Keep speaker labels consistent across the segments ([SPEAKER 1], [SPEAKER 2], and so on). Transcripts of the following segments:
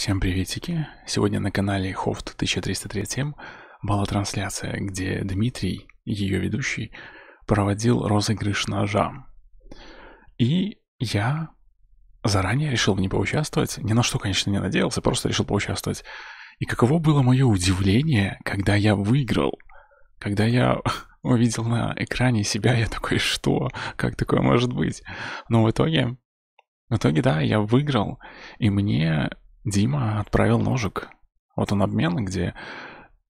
[SPEAKER 1] Всем приветики! Сегодня на канале Хофт 1337 была трансляция, где Дмитрий, ее ведущий, проводил розыгрыш ножа. И я заранее решил не поучаствовать, ни на что, конечно, не надеялся, просто решил поучаствовать. И каково было мое удивление, когда я выиграл, когда я увидел на экране себя, я такой, что? Как такое может быть? Но в итоге в итоге, да, я выиграл, и мне Дима отправил ножик. Вот он обмен, где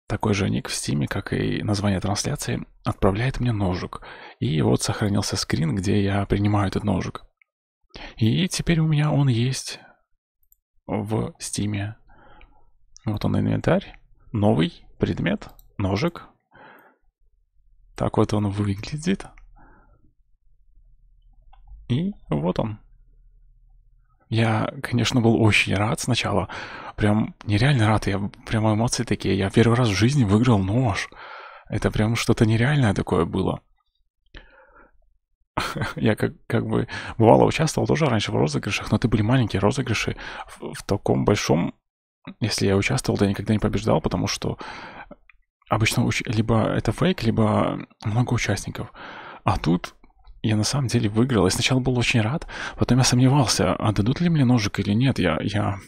[SPEAKER 1] такой же ник в стиме, как и название трансляции, отправляет мне ножик. И вот сохранился скрин, где я принимаю этот ножик. И теперь у меня он есть в стиме. Вот он инвентарь. Новый предмет. Ножик. Так вот он выглядит. И вот он. Я, конечно, был очень рад сначала. Прям нереально рад. Я прямо эмоции такие. Я первый раз в жизни выиграл нож. Это прям что-то нереальное такое было. Я как, как бы бывало участвовал тоже раньше в розыгрышах, но это были маленькие розыгрыши. В, в таком большом, если я участвовал, то я никогда не побеждал, потому что обычно уч... либо это фейк, либо много участников. А тут я на самом деле выиграл. Я сначала был очень рад, потом я сомневался, а дадут ли мне ножик или нет. Я, я,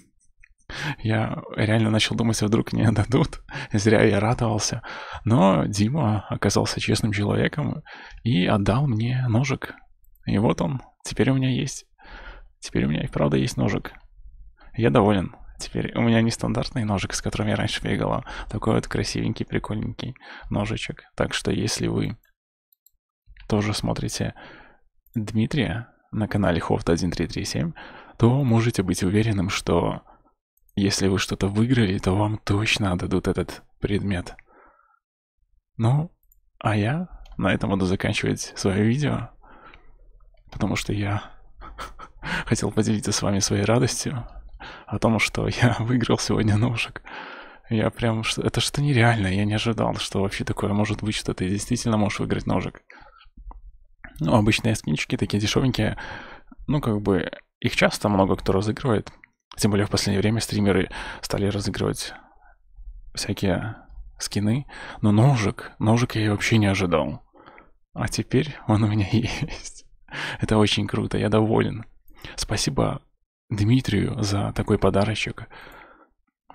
[SPEAKER 1] я реально начал думать, а вдруг не дадут. Зря я радовался. Но Дима оказался честным человеком и отдал мне ножик. И вот он. Теперь у меня есть. Теперь у меня и правда есть ножик. Я доволен. Теперь у меня не стандартный ножик, с которым я раньше бегала. Такой вот красивенький, прикольненький ножичек. Так что если вы тоже смотрите Дмитрия на канале Хофт1337, то можете быть уверенным, что если вы что-то выиграли, то вам точно отдадут этот предмет. Ну, а я на этом буду заканчивать свое видео, потому что я хотел поделиться с вами своей радостью о том, что я выиграл сегодня ножик. Я прям... Это что то нереально, я не ожидал, что вообще такое может быть, что ты действительно можешь выиграть ножик. Ну, обычные скинчики, такие дешевенькие. Ну, как бы, их часто много кто разыгрывает. Тем более в последнее время стримеры стали разыгрывать всякие скины. Но ножик, ножик я вообще не ожидал. А теперь он у меня есть. Это очень круто, я доволен. Спасибо Дмитрию за такой подарочек.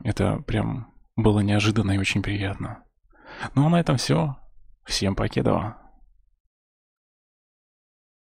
[SPEAKER 1] Это прям было неожиданно и очень приятно. Ну а на этом все. Всем покедова.